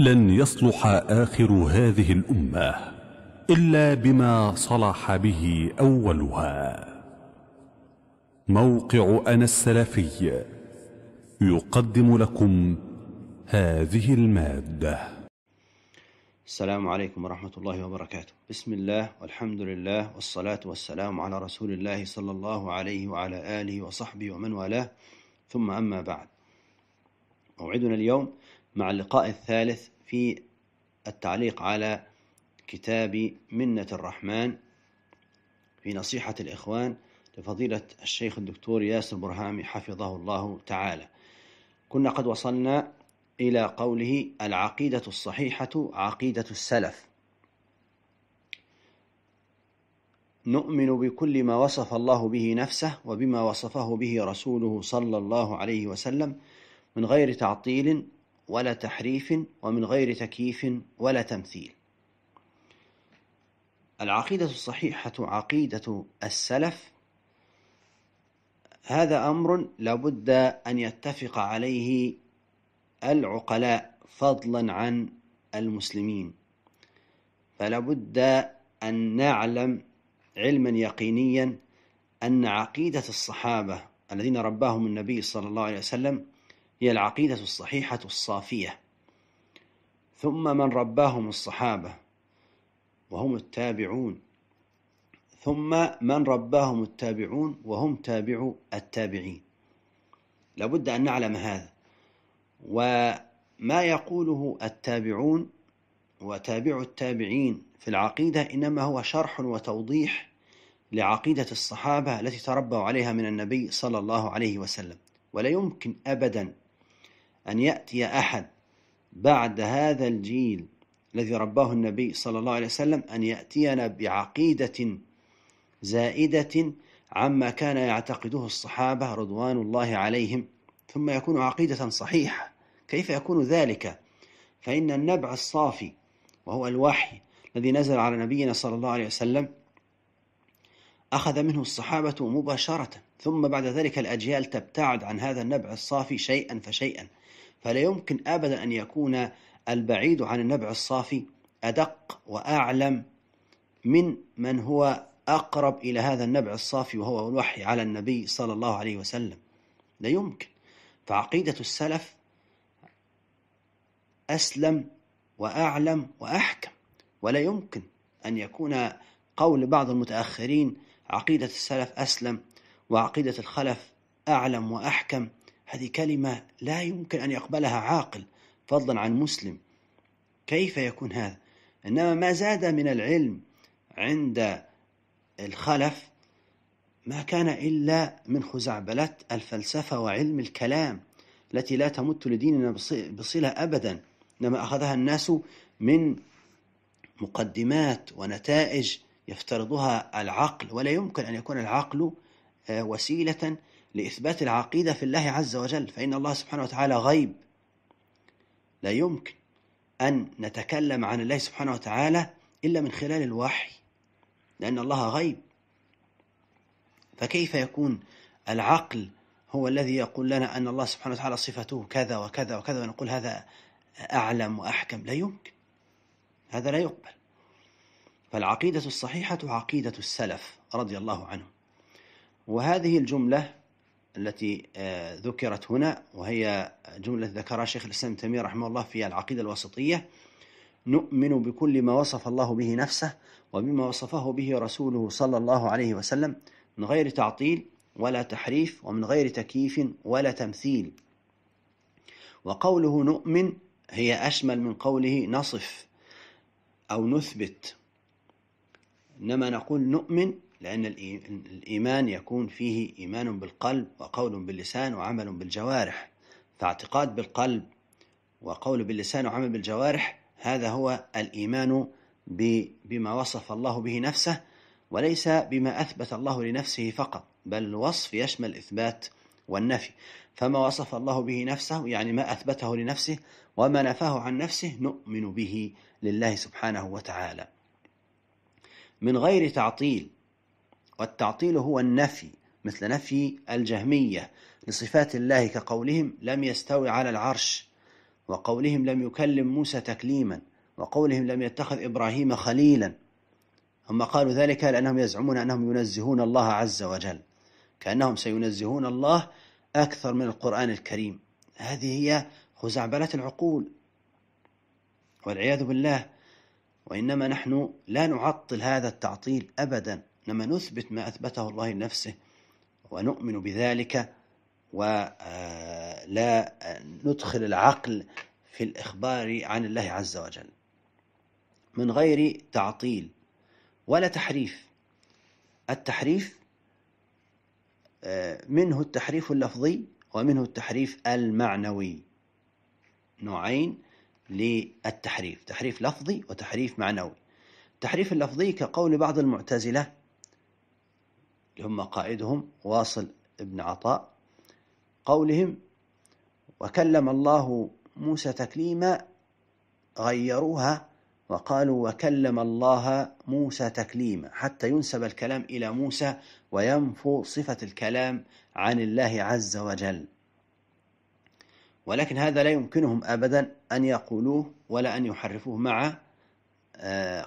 لن يصلح آخر هذه الأمة إلا بما صلح به أولها موقع أنا السلفي يقدم لكم هذه المادة السلام عليكم ورحمة الله وبركاته بسم الله والحمد لله والصلاة والسلام على رسول الله صلى الله عليه وعلى آله وصحبه ومن والاه ثم أما بعد موعدنا اليوم مع اللقاء الثالث في التعليق على كتاب منة الرحمن في نصيحة الإخوان لفضيلة الشيخ الدكتور ياسر برهامي حفظه الله تعالى كنا قد وصلنا إلى قوله العقيدة الصحيحة عقيدة السلف نؤمن بكل ما وصف الله به نفسه وبما وصفه به رسوله صلى الله عليه وسلم من غير تعطيل ولا تحريف ومن غير تكييف ولا تمثيل العقيدة الصحيحة عقيدة السلف هذا أمر لابد أن يتفق عليه العقلاء فضلا عن المسلمين فلا بد أن نعلم علما يقينيا أن عقيدة الصحابة الذين رباهم النبي صلى الله عليه وسلم هي العقيدة الصحيحة الصافية ثم من رباهم الصحابة وهم التابعون ثم من رباهم التابعون وهم تابعو التابعين لابد أن نعلم هذا وما يقوله التابعون وتابع التابعين في العقيدة إنما هو شرح وتوضيح لعقيدة الصحابة التي تربوا عليها من النبي صلى الله عليه وسلم ولا يمكن أبدا أن يأتي أحد بعد هذا الجيل الذي رباه النبي صلى الله عليه وسلم أن يأتينا بعقيدة زائدة عما كان يعتقده الصحابة رضوان الله عليهم ثم يكون عقيدة صحيحة كيف يكون ذلك؟ فإن النبع الصافي وهو الوحي الذي نزل على نبينا صلى الله عليه وسلم أخذ منه الصحابة مباشرة ثم بعد ذلك الأجيال تبتعد عن هذا النبع الصافي شيئا فشيئا فلا يمكن أبدا أن يكون البعيد عن النبع الصافي أدق وأعلم من من هو أقرب إلى هذا النبع الصافي وهو الوحي على النبي صلى الله عليه وسلم لا يمكن فعقيدة السلف أسلم وأعلم وأحكم ولا يمكن أن يكون قول بعض المتأخرين عقيدة السلف أسلم وعقيدة الخلف أعلم وأحكم هذه كلمة لا يمكن أن يقبلها عاقل فضلا عن مسلم كيف يكون هذا إنما ما زاد من العلم عند الخلف ما كان إلا من خزعبلة الفلسفة وعلم الكلام التي لا تمت لديننا بصلة أبدا إنما أخذها الناس من مقدمات ونتائج يفترضها العقل ولا يمكن أن يكون العقل آه، وسيلة لإثبات العقيدة في الله عز وجل فإن الله سبحانه وتعالى غيب لا يمكن أن نتكلم عن الله سبحانه وتعالى إلا من خلال الوحي لأن الله غيب فكيف يكون العقل هو الذي يقول لنا أن الله سبحانه وتعالى صفته كذا وكذا وكذا ونقول هذا أعلم وأحكم لا يمكن هذا لا يقبل فالعقيدة الصحيحة عقيدة السلف رضي الله عنه وهذه الجملة التي آه، ذكرت هنا وهي جملة ذكرها شيخ الإسلام تيمية رحمه الله في العقيدة الوسطية نؤمن بكل ما وصف الله به نفسه وبما وصفه به رسوله صلى الله عليه وسلم من غير تعطيل ولا تحريف ومن غير تكييف ولا تمثيل وقوله نؤمن هي أشمل من قوله نصف أو نثبت إنما نقول نؤمن لأن الإيمان يكون فيه إيمان بالقلب وقول باللسان وعمل بالجوارح فاعتقاد بالقلب وقول باللسان وعمل بالجوارح هذا هو الإيمان بما وصف الله به نفسه وليس بما أثبت الله لنفسه فقط بل الوصف يشمل إثبات والنفي فما وصف الله به نفسه يعني ما أثبته لنفسه وما نفاه عن نفسه نؤمن به لله سبحانه وتعالى من غير تعطيل والتعطيل هو النفي مثل نفي الجهمية لصفات الله كقولهم لم يستوي على العرش وقولهم لم يكلم موسى تكليما وقولهم لم يتخذ إبراهيم خليلا هم قالوا ذلك لأنهم يزعمون أنهم ينزهون الله عز وجل كأنهم سينزهون الله أكثر من القرآن الكريم هذه هي خزعبلة العقول والعياذ بالله وإنما نحن لا نعطل هذا التعطيل أبدا إنما نثبت ما أثبته الله لنفسه ونؤمن بذلك ولا آه، آه، ندخل العقل في الإخبار عن الله عز وجل من غير تعطيل ولا تحريف التحريف آه، منه التحريف اللفظي ومنه التحريف المعنوي نوعين للتحريف تحريف لفظي وتحريف معنوي التحريف اللفظي كقول بعض المعتزلة هم قائدهم واصل ابن عطاء قولهم وكلم الله موسى تكليما غيروها وقالوا وكلم الله موسى تكليما حتى ينسب الكلام إلى موسى وينفو صفة الكلام عن الله عز وجل ولكن هذا لا يمكنهم أبدا أن يقولوه ولا أن يحرفوه مع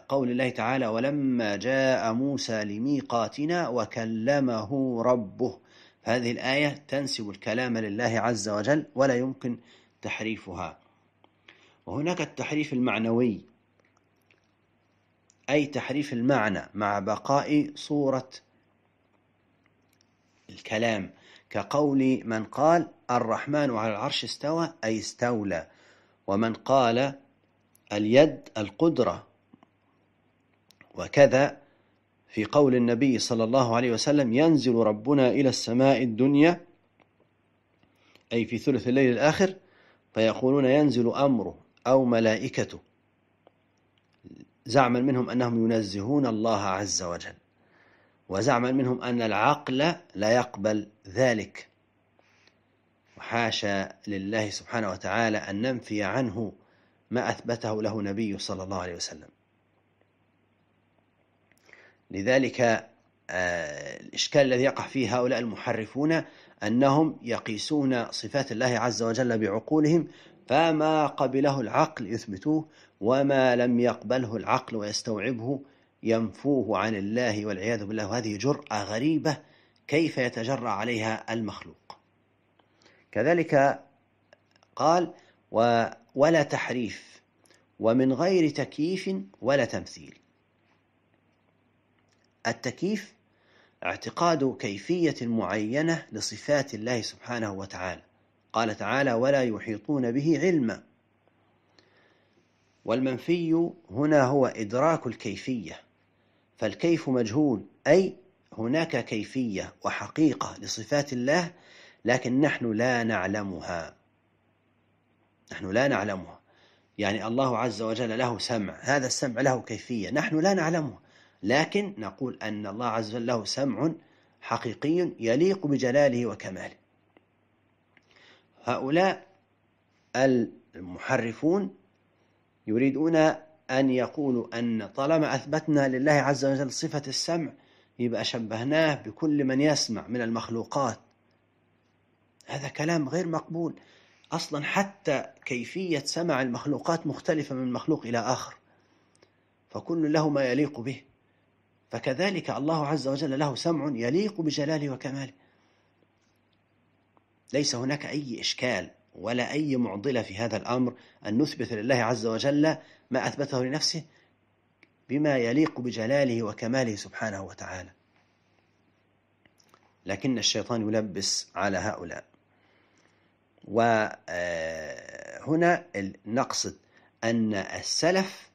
قول الله تعالى ولما جاء موسى لميقاتنا وكلمه ربه فهذه الآية تنسب الكلام لله عز وجل ولا يمكن تحريفها وهناك التحريف المعنوي أي تحريف المعنى مع بقاء صورة الكلام كقول من قال الرحمن على العرش استوى أي استولى ومن قال اليد القدرة وكذا في قول النبي صلى الله عليه وسلم ينزل ربنا إلى السماء الدنيا أي في ثلث الليل الآخر فيقولون ينزل أمره أو ملائكته زعما منهم أنهم ينزهون الله عز وجل وزعما منهم أن العقل لا يقبل ذلك وحاشا لله سبحانه وتعالى أن ننفي عنه ما أثبته له نبي صلى الله عليه وسلم لذلك آه، الإشكال الذي يقع فيه هؤلاء المحرفون أنهم يقيسون صفات الله عز وجل بعقولهم فما قبله العقل يثبتوه وما لم يقبله العقل ويستوعبه ينفوه عن الله والعياذ بالله وهذه جرأة غريبة كيف يتجرأ عليها المخلوق كذلك قال ولا تحريف ومن غير تكييف ولا تمثيل التكييف اعتقاد كيفية معينة لصفات الله سبحانه وتعالى قال تعالى ولا يحيطون به علما والمنفي هنا هو إدراك الكيفية فالكيف مجهول أي هناك كيفية وحقيقة لصفات الله لكن نحن لا نعلمها نحن لا نعلمها يعني الله عز وجل له سمع هذا السمع له كيفية نحن لا نعلمها لكن نقول أن الله عز وجل له سمع حقيقي يليق بجلاله وكماله هؤلاء المحرفون يريدون أن يقولوا أن طالما أثبتنا لله عز وجل صفة السمع يبقى شبهناه بكل من يسمع من المخلوقات هذا كلام غير مقبول أصلا حتى كيفية سمع المخلوقات مختلفة من مخلوق إلى آخر فكل له ما يليق به فكذلك الله عز وجل له سمع يليق بجلاله وكماله ليس هناك أي إشكال ولا أي معضلة في هذا الأمر أن نثبت لله عز وجل ما أثبته لنفسه بما يليق بجلاله وكماله سبحانه وتعالى لكن الشيطان يلبس على هؤلاء وهنا آه، نقصد أن السلف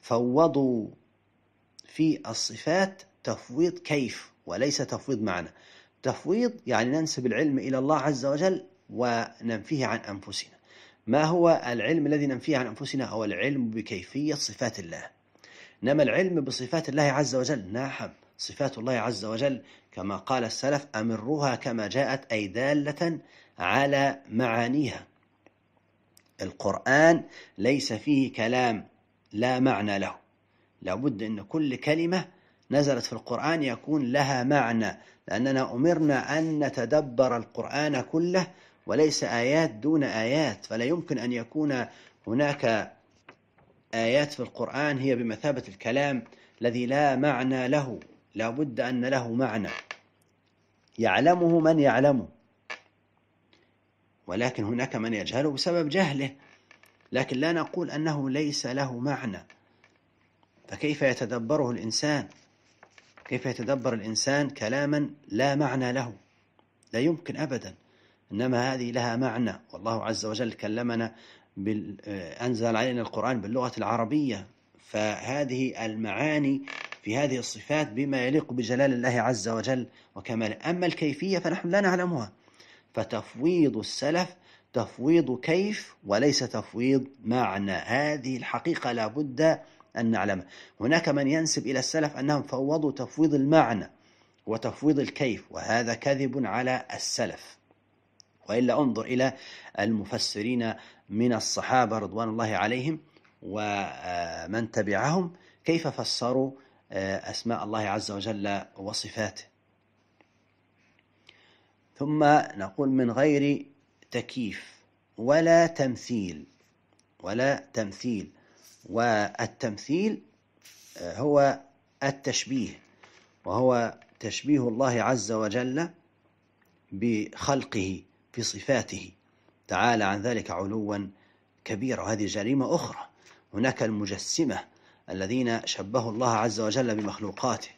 فوضوا في الصفات تفويض كيف وليس تفويض معنى تفويض يعني ننسب العلم إلى الله عز وجل وننفيه عن أنفسنا ما هو العلم الذي ننفيه عن أنفسنا هو العلم بكيفية صفات الله إنما العلم بصفات الله عز وجل نعم صفات الله عز وجل كما قال السلف أمروها كما جاءت أي دالة على معانيها القرآن ليس فيه كلام لا معنى له لابد أن كل كلمة نزلت في القرآن يكون لها معنى لأننا أمرنا أن نتدبر القرآن كله وليس آيات دون آيات فلا يمكن أن يكون هناك آيات في القرآن هي بمثابة الكلام الذي لا معنى له لا بد أن له معنى يعلمه من يعلمه ولكن هناك من يجهله بسبب جهله لكن لا نقول أنه ليس له معنى فكيف يتدبره الإنسان كيف يتدبر الإنسان كلاما لا معنى له لا يمكن أبدا إنما هذه لها معنى والله عز وجل كلمنا بال... آه، أنزل علينا القرآن باللغة العربية فهذه المعاني في هذه الصفات بما يليق بجلال الله عز وجل وكماله أما الكيفية فنحن لا نعلمها فتفويض السلف تفويض كيف وليس تفويض معنى هذه الحقيقة لابد أن نعلمه هناك من ينسب إلى السلف أنهم فوضوا تفويض المعنى وتفويض الكيف وهذا كذب على السلف وإلا انظر إلى المفسرين من الصحابة رضوان الله عليهم ومن تبعهم كيف فسروا آه، أسماء الله عز وجل وصفاته ثم نقول من غير تكييف ولا تمثيل ولا تمثيل والتمثيل آه، هو التشبيه وهو تشبيه الله عز وجل بخلقه في صفاته تعالى عن ذلك علوا كبيرا وهذه جريمة أخرى هناك المجسمة الذين شبهوا الله عز وجل بمخلوقاته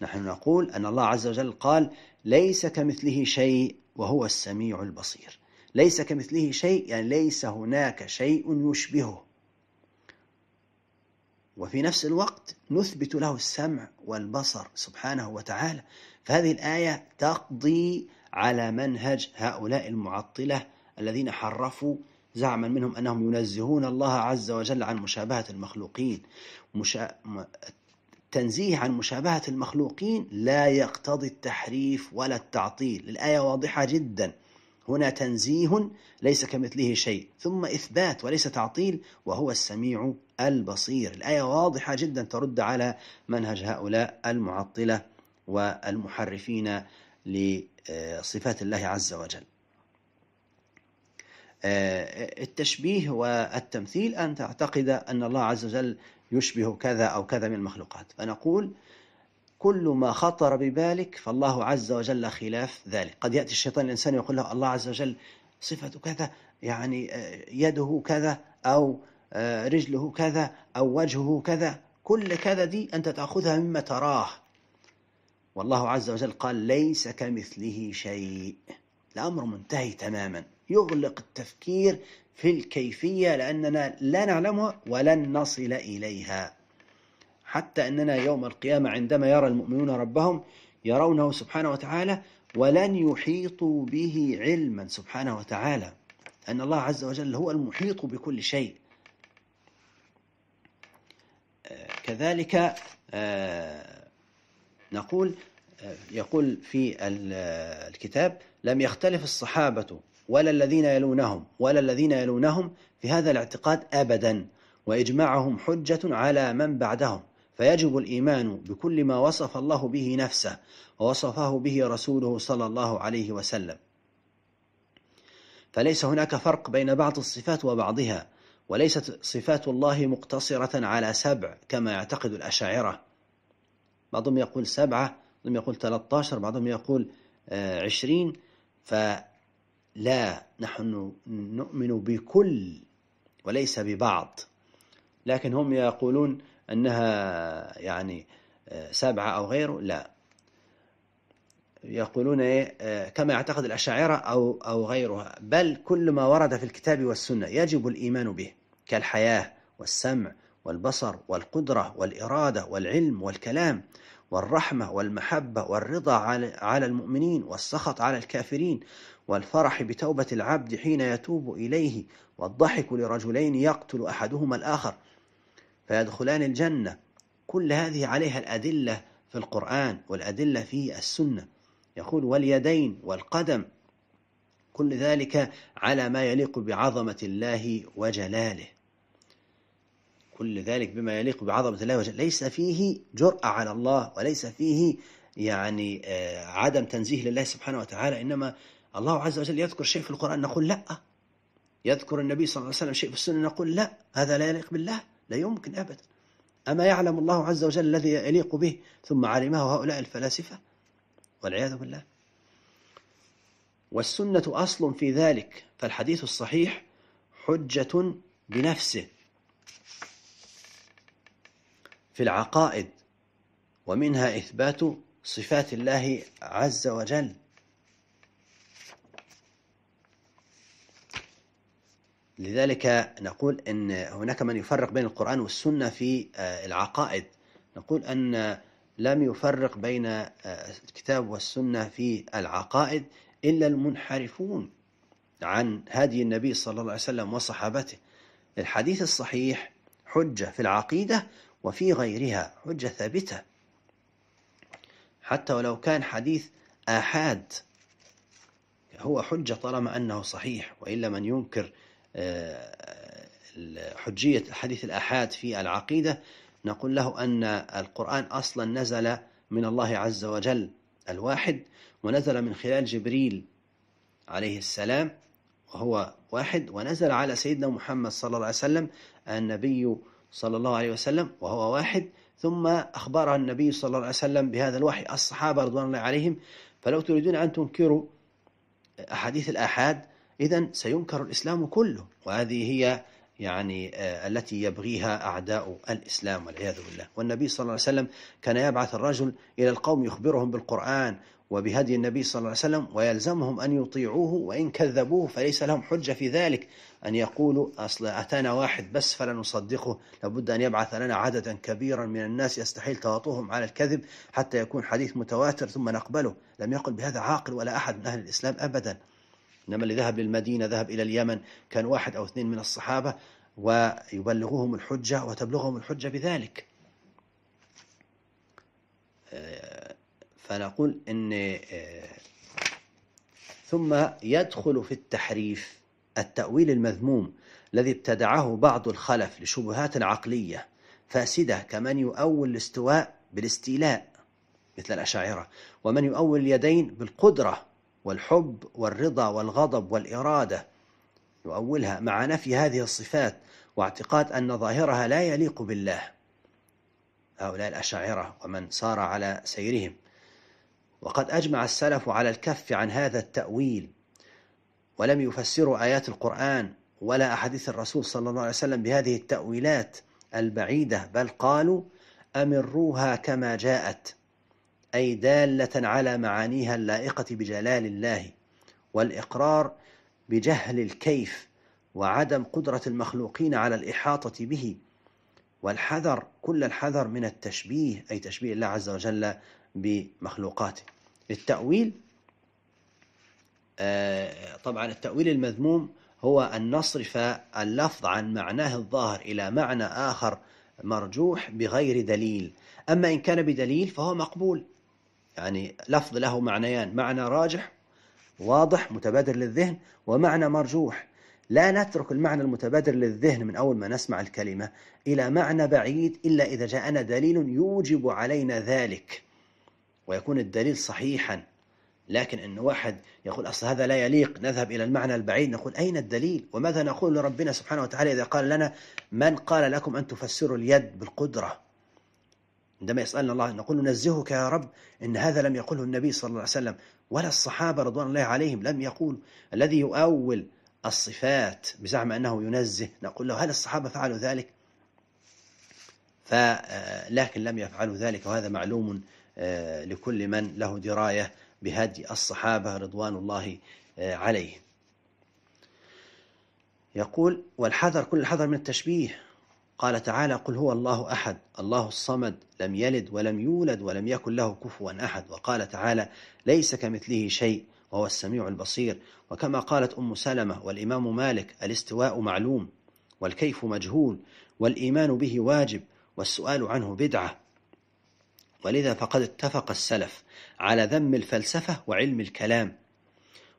نحن نقول أن الله عز وجل قال ليس كمثله شيء وهو السميع البصير ليس كمثله شيء يعني ليس هناك شيء يشبهه وفي نفس الوقت نثبت له السمع والبصر سبحانه وتعالى فهذه الآية تقضي على منهج هؤلاء المعطلة الذين حرفوا زعما منهم أنهم ينزهون الله عز وجل عن مشابهة المخلوقين مشا... التنزيه عن مشابهة المخلوقين لا يقتضي التحريف ولا التعطيل الآية واضحة جدا هنا تنزيه ليس كمثله شيء ثم إثبات وليس تعطيل وهو السميع البصير الآية واضحة جدا ترد على منهج هؤلاء المعطلة والمحرفين لصفات الله عز وجل آه، التشبيه والتمثيل أن تعتقد أن الله عز وجل يشبه كذا أو كذا من المخلوقات فنقول كل ما خطر ببالك فالله عز وجل خلاف ذلك قد يأتي الشيطان الإنسان ويقول له الله عز وجل صفته كذا يعني آه، يده كذا أو آه، رجله كذا أو وجهه كذا كل كذا دي أنت تأخذها مما تراه والله عز وجل قال ليس كمثله شيء الأمر منتهي تماما يغلق التفكير في الكيفية لأننا لا نعلمها ولن نصل إليها حتى أننا يوم القيامة عندما يرى المؤمنون ربهم يرونه سبحانه وتعالى ولن يحيطوا به علما سبحانه وتعالى أن الله عز وجل هو المحيط بكل شيء آه، كذلك آه، نقول آه، يقول في الكتاب لم يختلف الصحابة ولا الذين يلونهم ولا الذين يلونهم في هذا الاعتقاد أبدا وإجماعهم حجة على من بعدهم فيجب الإيمان بكل ما وصف الله به نفسه ووصفه به رسوله صلى الله عليه وسلم فليس هناك فرق بين بعض الصفات وبعضها وليست صفات الله مقتصرة على سبع كما يعتقد الأشاعرة بعضهم يقول سبعة بعضهم يقول 13 بعضهم يقول آه، عشرين فلا نحن نؤمن بكل وليس ببعض لكن هم يقولون أنها يعني آه، سبعة أو غيره لا يقولون إيه آه، كما يعتقد الأشاعرة أو أو غيرها بل كل ما ورد في الكتاب والسنة يجب الإيمان به كالحياة والسمع والبصر والقدرة والإرادة والعلم والكلام والرحمة والمحبة والرضا على المؤمنين والسخط على الكافرين والفرح بتوبة العبد حين يتوب إليه والضحك لرجلين يقتل أحدهما الآخر فيدخلان الجنة كل هذه عليها الأدلة في القرآن والأدلة في السنة يقول واليدين والقدم كل ذلك على ما يليق بعظمة الله وجلاله كل ذلك بما يليق بعظمة الله وجلاله ليس فيه جرأة على الله وليس فيه يعني آه، عدم تنزيه لله سبحانه وتعالى إنما الله عز وجل يذكر شيء في القرآن نقول لا يذكر النبي صلى الله عليه وسلم شيء في السنة نقول لا هذا لا يليق بالله لا يمكن أبدا أما يعلم الله عز وجل الذي يليق به ثم علمه هؤلاء الفلاسفة والعياذ بالله والسنة أصل في ذلك فالحديث الصحيح حجة بنفسه في العقائد ومنها إثبات صفات الله عز وجل لذلك نقول أن هناك من يفرق بين القرآن والسنة في آه، العقائد نقول أن لم يفرق بين آه، الكتاب والسنة في العقائد إلا المنحرفون عن هدي النبي صلى الله عليه وسلم وصحابته الحديث الصحيح حجة في العقيدة وفي غيرها حجة ثابتة حتى ولو كان حديث آحاد هو حجة طالما أنه صحيح وإلا من ينكر آه، حجية حديث الأحاد في العقيدة نقول له أن القرآن أصلا نزل من الله عز وجل الواحد ونزل من خلال جبريل عليه السلام وهو واحد ونزل على سيدنا محمد صلى الله عليه وسلم النبي صلى الله عليه وسلم وهو واحد ثم أخبرها النبي صلى الله عليه وسلم بهذا الوحي الصحابة رضوان الله عليهم فلو تريدون أن تنكروا أحاديث الآحاد إذا سينكر الإسلام كله وهذه هي يعني آه، التي يبغيها أعداء الإسلام والعياذ بالله والنبي صلى الله عليه وسلم كان يبعث الرجل إلى القوم يخبرهم بالقرآن وبهدي النبي صلى الله عليه وسلم ويلزمهم أن يطيعوه وإن كذبوه فليس لهم حجة في ذلك أن يقولوا أصل أتانا واحد بس فلا نصدقه لابد أن يبعث لنا عددا كبيرا من الناس يستحيل تواطؤهم على الكذب حتى يكون حديث متواتر ثم نقبله لم يقل بهذا عاقل ولا أحد من أهل الإسلام أبدا إنما اللي ذهب للمدينة ذهب إلى اليمن كان واحد أو اثنين من الصحابة ويبلغوهم الحجة وتبلغهم الحجة بذلك آه، فنقول إن آه، ثم يدخل في التحريف التأويل المذموم الذي ابتدعه بعض الخلف لشبهات عقلية فاسدة كمن يؤول الاستواء بالاستيلاء مثل الأشاعرة ومن يؤول اليدين بالقدرة والحب والرضا والغضب والإرادة يؤولها مع نفي هذه الصفات واعتقاد أن ظاهرها لا يليق بالله هؤلاء الأشاعرة ومن سار على سيرهم وقد أجمع السلف على الكف عن هذا التأويل ولم يفسروا آيات القرآن ولا أحاديث الرسول صلى الله عليه وسلم بهذه التأويلات البعيدة بل قالوا أمروها كما جاءت أي دالة على معانيها اللائقة بجلال الله والإقرار بجهل الكيف وعدم قدرة المخلوقين على الإحاطة به والحذر كل الحذر من التشبيه أي تشبيه الله عز وجل بمخلوقاته التأويل آه، طبعا التأويل المذموم هو أن نصرف اللفظ عن معناه الظاهر إلى معنى آخر مرجوح بغير دليل أما إن كان بدليل فهو مقبول يعني لفظ له معنيان معنى راجح واضح متبادر للذهن ومعنى مرجوح لا نترك المعنى المتبادر للذهن من أول ما نسمع الكلمة إلى معنى بعيد إلا إذا جاءنا دليل يوجب علينا ذلك ويكون الدليل صحيحا لكن أن واحد يقول أصل هذا لا يليق نذهب إلى المعنى البعيد نقول أين الدليل وماذا نقول لربنا سبحانه وتعالى إذا قال لنا من قال لكم أن تفسروا اليد بالقدرة عندما يسألنا الله نقول ننزهك يا رب إن هذا لم يقله النبي صلى الله عليه وسلم ولا الصحابة رضوان الله عليهم لم يقول الذي يؤول الصفات بزعم أنه ينزه نقول له هل الصحابة فعلوا ذلك آه، لكن لم يفعلوا ذلك وهذا معلوم آه، لكل من له دراية بهدي الصحابة رضوان الله آه، عليهم يقول والحذر كل الحذر من التشبيه قال تعالى قل هو الله أحد الله الصمد لم يلد ولم يولد ولم يكن له كفوا أحد وقال تعالى ليس كمثله شيء وهو السميع البصير وكما قالت أم سلمة والإمام مالك الاستواء معلوم والكيف مجهول والإيمان به واجب والسؤال عنه بدعة ولذا فقد اتفق السلف على ذم الفلسفة وعلم الكلام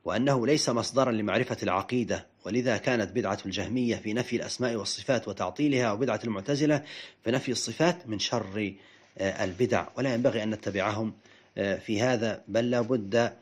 وأنه ليس مصدرا لمعرفة العقيدة ولذا كانت بدعة الجهمية في نفي الأسماء والصفات وتعطيلها وبدعة المعتزلة في نفي الصفات من شر آه، البدع ولا ينبغي أن نتبعهم آه، في هذا بل لابد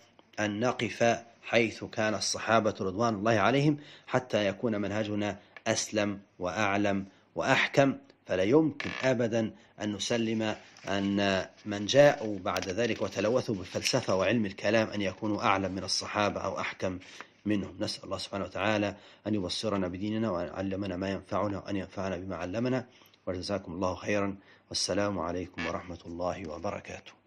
أن نقف حيث كان الصحابة رضوان الله عليهم حتى يكون منهجنا أسلم وأعلم وأحكم فلا يمكن أبدا أن نسلم أن من جاءوا بعد ذلك وتلوثوا بالفلسفة وعلم الكلام أن يكونوا أعلم من الصحابة أو أحكم منهم نسأل الله سبحانه وتعالى أن يبصرنا بديننا وأن يعلمنا ما ينفعنا وأن ينفعنا بما علمنا وجزاكم الله خيرا والسلام عليكم ورحمة الله وبركاته